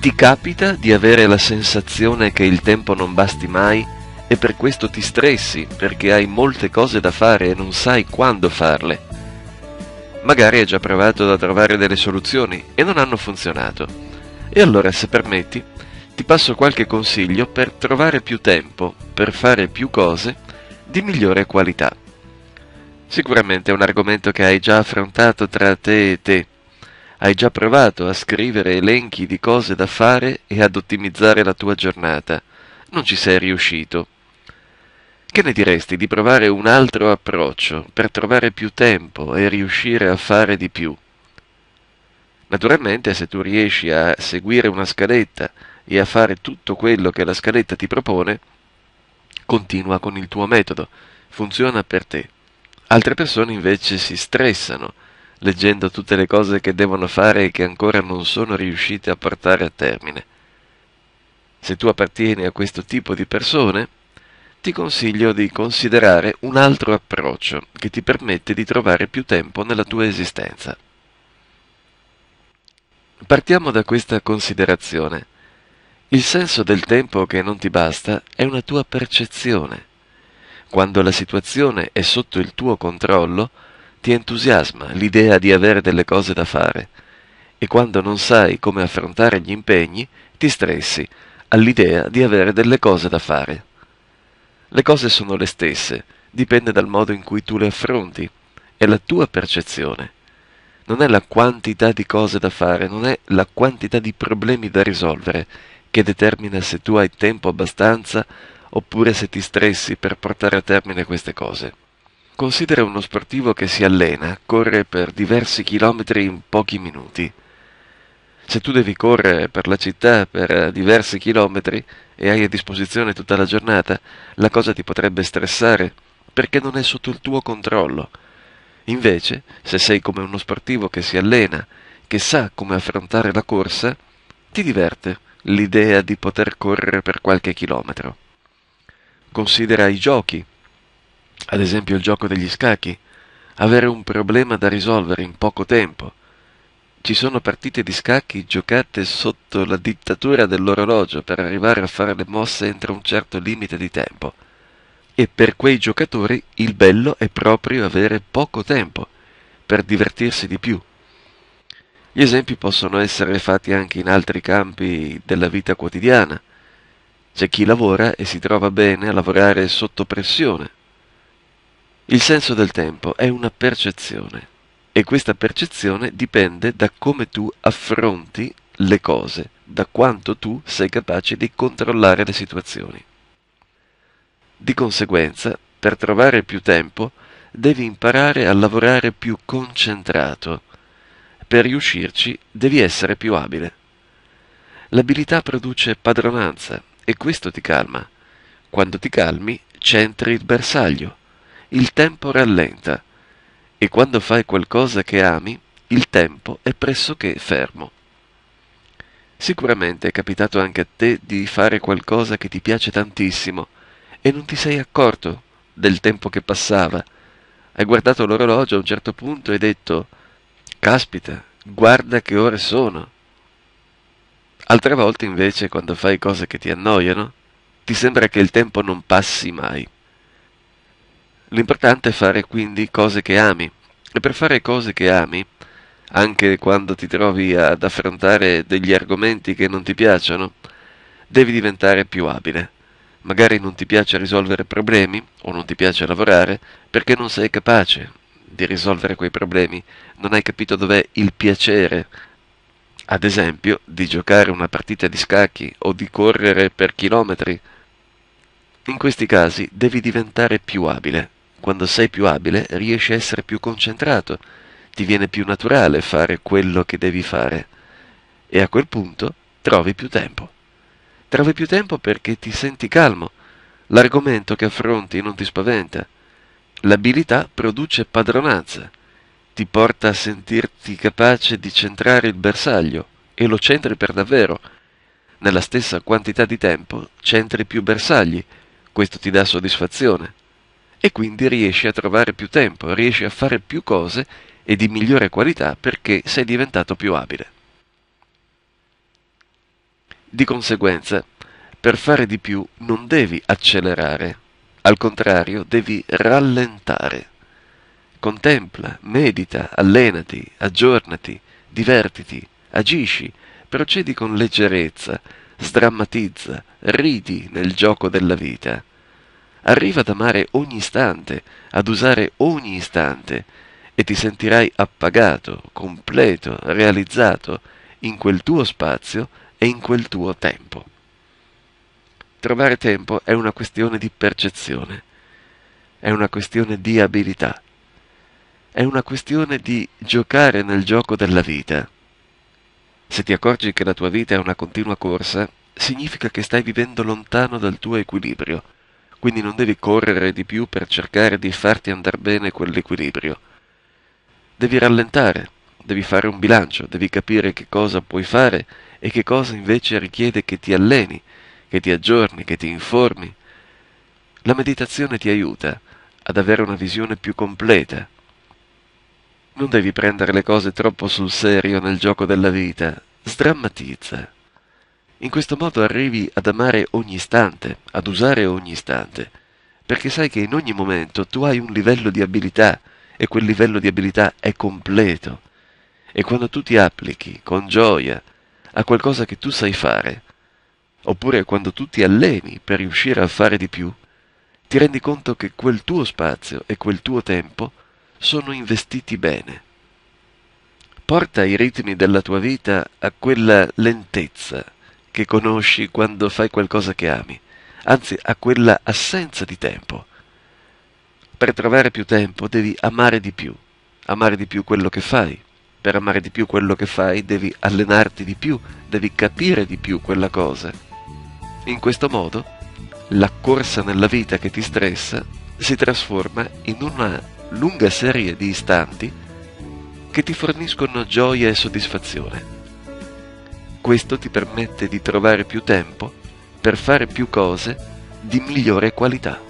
Ti capita di avere la sensazione che il tempo non basti mai e per questo ti stressi perché hai molte cose da fare e non sai quando farle? Magari hai già provato a trovare delle soluzioni e non hanno funzionato. E allora, se permetti, ti passo qualche consiglio per trovare più tempo, per fare più cose di migliore qualità. Sicuramente è un argomento che hai già affrontato tra te e te, hai già provato a scrivere elenchi di cose da fare e ad ottimizzare la tua giornata. Non ci sei riuscito. Che ne diresti di provare un altro approccio per trovare più tempo e riuscire a fare di più? Naturalmente se tu riesci a seguire una scaletta e a fare tutto quello che la scaletta ti propone, continua con il tuo metodo, funziona per te. Altre persone invece si stressano leggendo tutte le cose che devono fare e che ancora non sono riuscite a portare a termine. Se tu appartieni a questo tipo di persone, ti consiglio di considerare un altro approccio che ti permette di trovare più tempo nella tua esistenza. Partiamo da questa considerazione. Il senso del tempo che non ti basta è una tua percezione. Quando la situazione è sotto il tuo controllo, ti entusiasma l'idea di avere delle cose da fare e quando non sai come affrontare gli impegni ti stressi all'idea di avere delle cose da fare. Le cose sono le stesse, dipende dal modo in cui tu le affronti, è la tua percezione. Non è la quantità di cose da fare, non è la quantità di problemi da risolvere che determina se tu hai tempo abbastanza oppure se ti stressi per portare a termine queste cose. Considera uno sportivo che si allena, corre per diversi chilometri in pochi minuti. Se tu devi correre per la città per diversi chilometri e hai a disposizione tutta la giornata, la cosa ti potrebbe stressare perché non è sotto il tuo controllo. Invece, se sei come uno sportivo che si allena, che sa come affrontare la corsa, ti diverte l'idea di poter correre per qualche chilometro. Considera i giochi, ad esempio il gioco degli scacchi, avere un problema da risolvere in poco tempo. Ci sono partite di scacchi giocate sotto la dittatura dell'orologio per arrivare a fare le mosse entro un certo limite di tempo. E per quei giocatori il bello è proprio avere poco tempo per divertirsi di più. Gli esempi possono essere fatti anche in altri campi della vita quotidiana. C'è chi lavora e si trova bene a lavorare sotto pressione, il senso del tempo è una percezione e questa percezione dipende da come tu affronti le cose, da quanto tu sei capace di controllare le situazioni. Di conseguenza, per trovare più tempo, devi imparare a lavorare più concentrato. Per riuscirci devi essere più abile. L'abilità produce padronanza e questo ti calma. Quando ti calmi, centri il bersaglio il tempo rallenta e quando fai qualcosa che ami, il tempo è pressoché fermo. Sicuramente è capitato anche a te di fare qualcosa che ti piace tantissimo e non ti sei accorto del tempo che passava. Hai guardato l'orologio a un certo punto e hai detto, caspita, guarda che ore sono. Altre volte invece, quando fai cose che ti annoiano, ti sembra che il tempo non passi mai. L'importante è fare quindi cose che ami. E per fare cose che ami, anche quando ti trovi ad affrontare degli argomenti che non ti piacciono, devi diventare più abile. Magari non ti piace risolvere problemi o non ti piace lavorare perché non sei capace di risolvere quei problemi, non hai capito dov'è il piacere, ad esempio, di giocare una partita di scacchi o di correre per chilometri. In questi casi devi diventare più abile quando sei più abile riesci a essere più concentrato, ti viene più naturale fare quello che devi fare e a quel punto trovi più tempo. Trovi più tempo perché ti senti calmo, l'argomento che affronti non ti spaventa, l'abilità produce padronanza, ti porta a sentirti capace di centrare il bersaglio e lo centri per davvero. Nella stessa quantità di tempo centri più bersagli, questo ti dà soddisfazione e quindi riesci a trovare più tempo, riesci a fare più cose e di migliore qualità perché sei diventato più abile. Di conseguenza, per fare di più non devi accelerare, al contrario devi rallentare. Contempla, medita, allenati, aggiornati, divertiti, agisci, procedi con leggerezza, sdrammatizza, ridi nel gioco della vita arriva ad amare ogni istante, ad usare ogni istante, e ti sentirai appagato, completo, realizzato in quel tuo spazio e in quel tuo tempo. Trovare tempo è una questione di percezione, è una questione di abilità, è una questione di giocare nel gioco della vita. Se ti accorgi che la tua vita è una continua corsa, significa che stai vivendo lontano dal tuo equilibrio, quindi non devi correre di più per cercare di farti andare bene quell'equilibrio. Devi rallentare, devi fare un bilancio, devi capire che cosa puoi fare e che cosa invece richiede che ti alleni, che ti aggiorni, che ti informi. La meditazione ti aiuta ad avere una visione più completa. Non devi prendere le cose troppo sul serio nel gioco della vita, sdrammatizza. In questo modo arrivi ad amare ogni istante, ad usare ogni istante, perché sai che in ogni momento tu hai un livello di abilità e quel livello di abilità è completo. E quando tu ti applichi con gioia a qualcosa che tu sai fare, oppure quando tu ti alleni per riuscire a fare di più, ti rendi conto che quel tuo spazio e quel tuo tempo sono investiti bene. Porta i ritmi della tua vita a quella lentezza che conosci quando fai qualcosa che ami, anzi a quella assenza di tempo. Per trovare più tempo devi amare di più, amare di più quello che fai. Per amare di più quello che fai devi allenarti di più, devi capire di più quella cosa. In questo modo, la corsa nella vita che ti stressa si trasforma in una lunga serie di istanti che ti forniscono gioia e soddisfazione. Questo ti permette di trovare più tempo per fare più cose di migliore qualità.